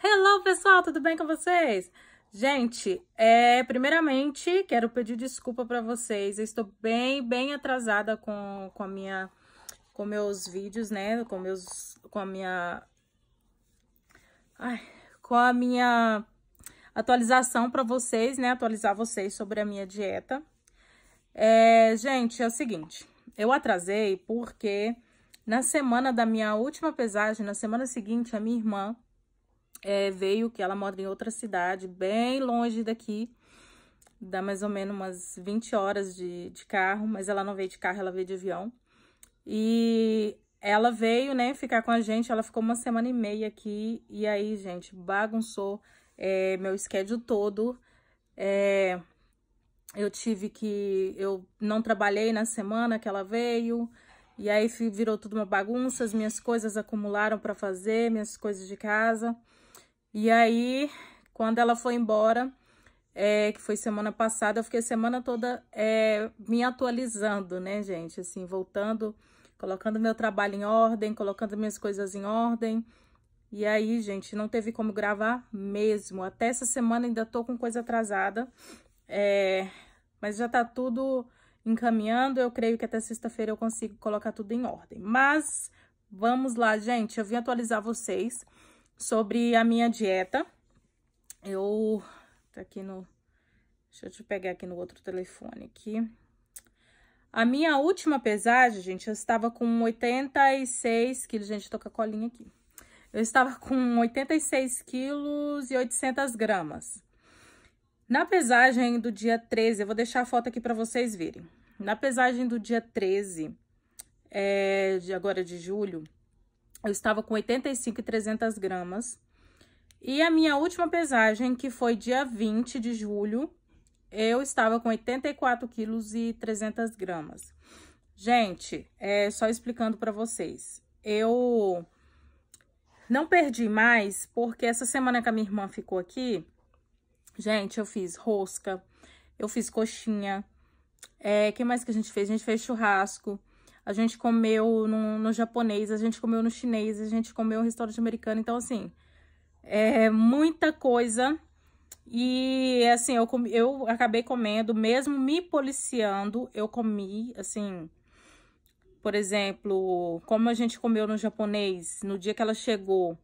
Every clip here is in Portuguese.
Hello, pessoal, tudo bem com vocês? Gente, é, primeiramente, quero pedir desculpa para vocês. Eu estou bem, bem atrasada com, com a minha com meus vídeos, né? Com meus com a minha ai, com a minha atualização para vocês, né? Atualizar vocês sobre a minha dieta. É, gente, é o seguinte, eu atrasei porque na semana da minha última pesagem, na semana seguinte, a minha irmã é, veio que ela mora em outra cidade, bem longe daqui. Dá mais ou menos umas 20 horas de, de carro, mas ela não veio de carro, ela veio de avião. E ela veio, né, ficar com a gente, ela ficou uma semana e meia aqui. E aí, gente, bagunçou é, meu schedule todo. É, eu tive que... Eu não trabalhei na semana que ela veio... E aí virou tudo uma bagunça, as minhas coisas acumularam para fazer, minhas coisas de casa. E aí, quando ela foi embora, é, que foi semana passada, eu fiquei a semana toda é, me atualizando, né, gente? Assim, voltando, colocando meu trabalho em ordem, colocando minhas coisas em ordem. E aí, gente, não teve como gravar mesmo. Até essa semana ainda tô com coisa atrasada. É, mas já tá tudo encaminhando. Eu creio que até sexta-feira eu consigo colocar tudo em ordem. Mas vamos lá, gente. Eu vim atualizar vocês sobre a minha dieta. Eu... Tá aqui no... Deixa eu te pegar aqui no outro telefone aqui. A minha última pesagem, gente, eu estava com 86 quilos. Gente, tô com a colinha aqui. Eu estava com 86 quilos e 800 gramas. Na pesagem do dia 13, eu vou deixar a foto aqui para vocês verem. Na pesagem do dia 13, é, de agora de julho, eu estava com 85,300 gramas. E a minha última pesagem, que foi dia 20 de julho, eu estava com 84 quilos e 300 gramas. Gente, é, só explicando para vocês. Eu não perdi mais, porque essa semana que a minha irmã ficou aqui, gente, eu fiz rosca, eu fiz coxinha, é, que mais que a gente fez? A gente fez churrasco, a gente comeu no, no japonês, a gente comeu no chinês, a gente comeu no restaurante americano. Então, assim, é muita coisa. E, assim, eu, comi, eu acabei comendo, mesmo me policiando, eu comi, assim... Por exemplo, como a gente comeu no japonês, no dia que ela chegou,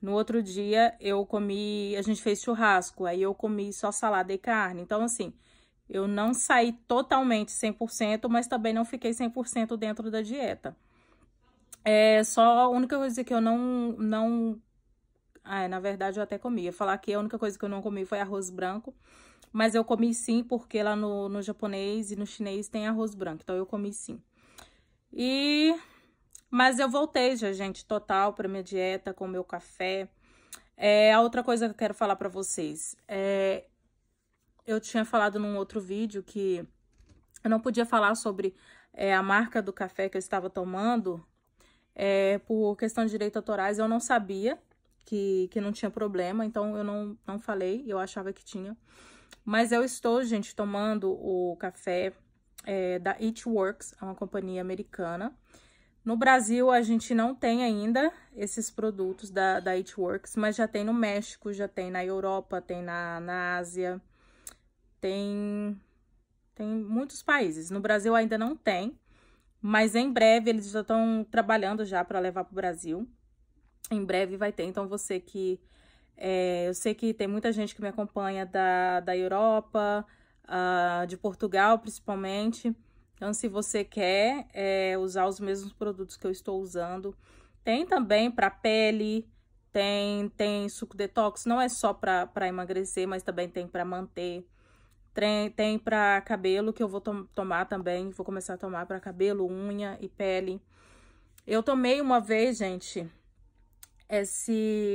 no outro dia eu comi, a gente fez churrasco, aí eu comi só salada e carne. Então, assim, eu não saí totalmente 100%, mas também não fiquei 100% dentro da dieta. É só a única coisa que eu não. não ah, é, na verdade, eu até comia. Falar que a única coisa que eu não comi foi arroz branco. Mas eu comi sim, porque lá no, no japonês e no chinês tem arroz branco. Então eu comi sim. E. Mas eu voltei já, gente, total para minha dieta, com meu café. É, a outra coisa que eu quero falar para vocês é eu tinha falado num outro vídeo que eu não podia falar sobre é, a marca do café que eu estava tomando é, por questão de direitos autorais. Eu não sabia que, que não tinha problema, então eu não, não falei, eu achava que tinha. Mas eu estou, gente, tomando o café é, da Works, é uma companhia americana. No Brasil, a gente não tem ainda esses produtos da, da Works, mas já tem no México, já tem na Europa, tem na, na Ásia. Tem, tem muitos países. No Brasil ainda não tem, mas em breve eles já estão trabalhando já para levar para o Brasil. Em breve vai ter. Então, você que. É, eu sei que tem muita gente que me acompanha da, da Europa, uh, de Portugal principalmente. Então, se você quer é, usar os mesmos produtos que eu estou usando, tem também para pele, tem, tem suco detox, não é só para emagrecer, mas também tem para manter. Tem, tem cabelo, que eu vou to tomar também. Vou começar a tomar para cabelo, unha e pele. Eu tomei uma vez, gente, esse,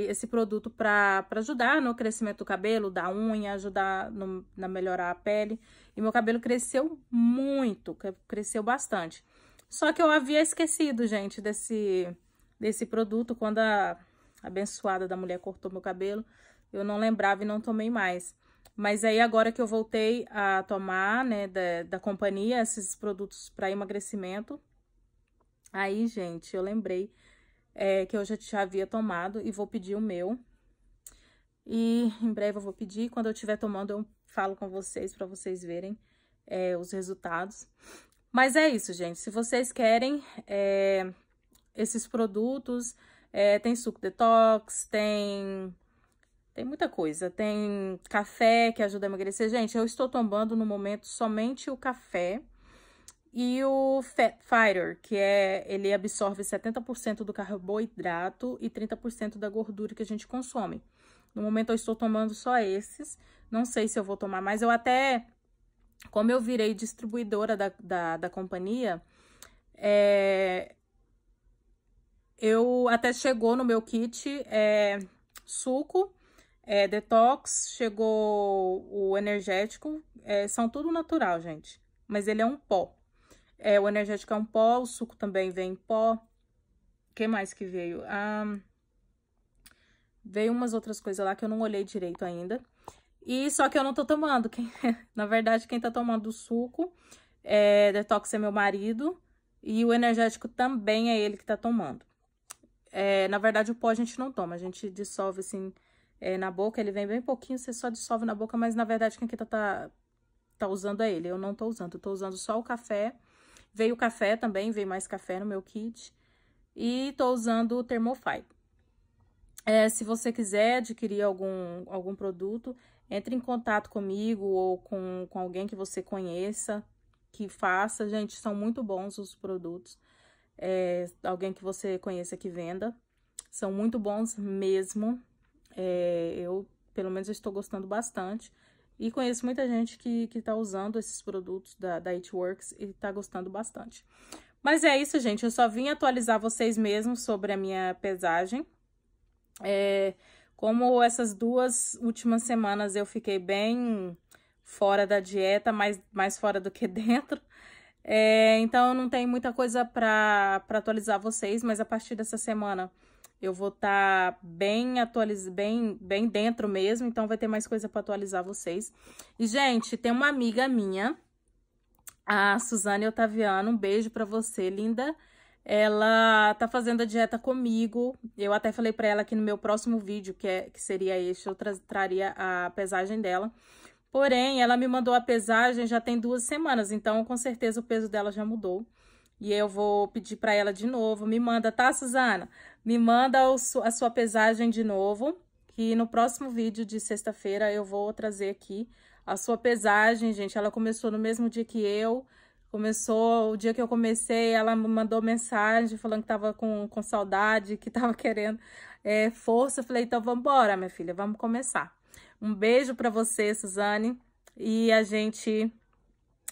esse produto para ajudar no crescimento do cabelo, da unha, ajudar no, na melhorar a pele. E meu cabelo cresceu muito, cresceu bastante. Só que eu havia esquecido, gente, desse, desse produto quando a abençoada da mulher cortou meu cabelo. Eu não lembrava e não tomei mais. Mas aí agora que eu voltei a tomar, né, da, da companhia, esses produtos para emagrecimento, aí, gente, eu lembrei é, que eu já, já havia tomado e vou pedir o meu. E em breve eu vou pedir, quando eu estiver tomando eu falo com vocês para vocês verem é, os resultados. Mas é isso, gente, se vocês querem é, esses produtos, é, tem suco detox, tem tem muita coisa. Tem café que ajuda a emagrecer. Gente, eu estou tomando no momento somente o café e o Fat Fighter, que é ele absorve 70% do carboidrato e 30% da gordura que a gente consome. No momento eu estou tomando só esses. Não sei se eu vou tomar mais. Eu até, como eu virei distribuidora da, da, da companhia, é, eu até chegou no meu kit é, suco é, detox, chegou o energético, é, são tudo natural, gente. Mas ele é um pó. É, o energético é um pó, o suco também vem em pó. O que mais que veio? Ah, veio umas outras coisas lá que eu não olhei direito ainda. E só que eu não tô tomando. Quem... Na verdade, quem tá tomando o suco é detox é meu marido. E o energético também é ele que tá tomando. É, na verdade, o pó a gente não toma, a gente dissolve assim é, na boca, ele vem bem pouquinho, você só dissolve na boca, mas na verdade quem que tá, tá, tá usando é ele, eu não tô usando, eu tô usando só o café, veio café também, veio mais café no meu kit, e tô usando o Thermofy. É, se você quiser adquirir algum, algum produto, entre em contato comigo ou com, com alguém que você conheça, que faça, gente, são muito bons os produtos, é, alguém que você conheça que venda, são muito bons mesmo, é, eu, pelo menos, estou gostando bastante. E conheço muita gente que, que tá usando esses produtos da, da Itworks e está gostando bastante. Mas é isso, gente. Eu só vim atualizar vocês mesmo sobre a minha pesagem. É, como essas duas últimas semanas eu fiquei bem fora da dieta, mais, mais fora do que dentro. É, então, não tem muita coisa para atualizar vocês, mas a partir dessa semana eu vou estar tá bem atualiz... bem bem dentro mesmo, então vai ter mais coisa para atualizar vocês. E gente, tem uma amiga minha, a Suzane Otaviano, um beijo para você, linda. Ela tá fazendo a dieta comigo. Eu até falei para ela que no meu próximo vídeo, que, é, que seria este, eu tra traria a pesagem dela. Porém, ela me mandou a pesagem já tem duas semanas, então com certeza o peso dela já mudou. E eu vou pedir para ela de novo. Me manda, tá, Suzana? Me manda a sua pesagem de novo. Que no próximo vídeo de sexta-feira eu vou trazer aqui a sua pesagem, gente. Ela começou no mesmo dia que eu. Começou o dia que eu comecei, ela me mandou mensagem falando que tava com, com saudade, que tava querendo é, força. Eu falei, então vamos embora, minha filha, vamos começar. Um beijo para você, Suzane. E a gente...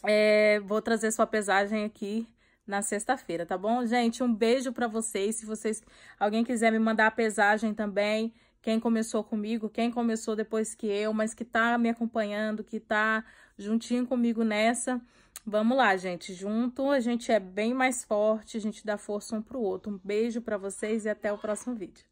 É, vou trazer sua pesagem aqui na sexta-feira, tá bom? Gente, um beijo para vocês. Se vocês alguém quiser me mandar a pesagem também, quem começou comigo, quem começou depois que eu, mas que tá me acompanhando, que tá juntinho comigo nessa, vamos lá, gente, junto a gente é bem mais forte, a gente dá força um pro outro. Um beijo para vocês e até o próximo vídeo.